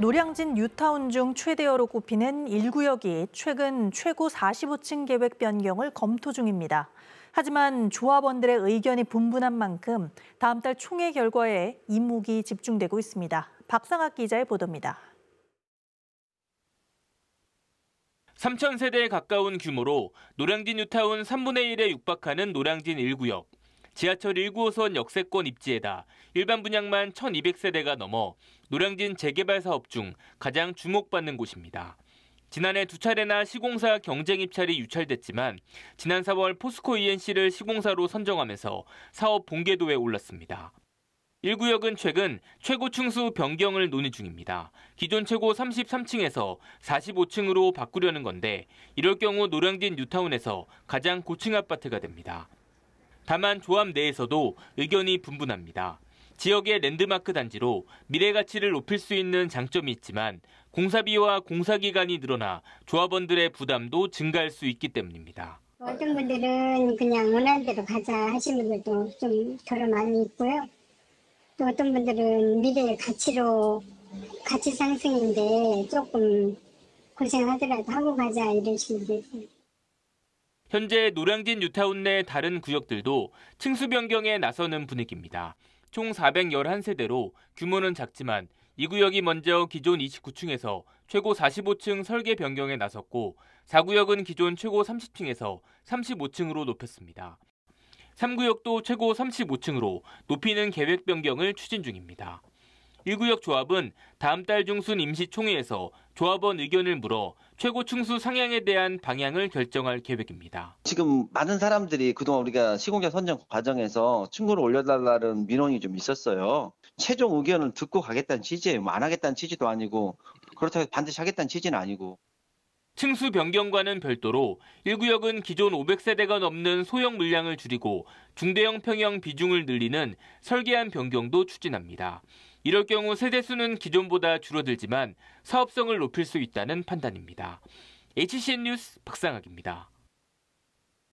노량진 뉴타운 중 최대어로 꼽히는 1구역이 최근 최고 45층 계획 변경을 검토 중입니다. 하지만 조합원들의 의견이 분분한 만큼 다음 달 총회 결과에 이목이 집중되고 있습니다. 박상학 기자의 보도입니다. 3 0세대에 가까운 규모로 노량진 뉴타운 3분의 1에 육박하는 노량진 1구역. 지하철 1호선 역세권 입지에다 일반 분양만 1,200세대가 넘어 노량진 재개발 사업 중 가장 주목받는 곳입니다. 지난해 두 차례나 시공사 경쟁 입찰이 유찰됐지만 지난 4월 포스코 ENC를 시공사로 선정하면서 사업 본궤도에 올랐습니다. 1구역은 최근 최고층수 변경을 논의 중입니다. 기존 최고 33층에서 45층으로 바꾸려는 건데 이럴 경우 노량진 뉴타운에서 가장 고층 아파트가 됩니다. 다만 조합 내에서도 의견이 분분합니다. 지역의 랜드마크 단지로 미래 가치를 높일 수 있는 장점이 있지만 공사비와 공사기간이 늘어나 조합원들의 부담도 증가할 수 있기 때문입니다. 어떤 분들은 그냥 원하는 대로 가자 하시는 분들도 좀 덜어 많이 있고요. 또 어떤 분들은 미래 가치로 가치 상승인데 조금 고생하더라도 하고 가자 이런 식으로 있 현재 노량진 뉴타운 내 다른 구역들도 층수 변경에 나서는 분위기입니다. 총 411세대로 규모는 작지만 이 구역이 먼저 기존 29층에서 최고 45층 설계 변경에 나섰고 4구역은 기존 최고 30층에서 35층으로 높였습니다. 3구역도 최고 35층으로 높이는 계획 변경을 추진 중입니다. 1구역 조합은 다음 달 중순 임시총회에서 조합원 의견을 물어 최고 충수 상향에 대한 방향을 결정할 계획입니다. 지금 많은 사람들이 그동안 우리가 시공자 선정 과정에서 충고를 올려달라는 민원이 좀 있었어요. 최종 의견을 듣고 가겠다는 취지예요. 뭐 안 하겠다는 취지도 아니고 그렇다고 반드시 하겠다는 취지는 아니고. 층수 변경과는 별도로 1구역은 기존 500세대가 넘는 소형 물량을 줄이고 중대형 평형 비중을 늘리는 설계안 변경도 추진합니다. 이럴 경우 세대 수는 기존보다 줄어들지만 사업성을 높일 수 있다는 판단입니다. HCN 뉴스 박상학입니다.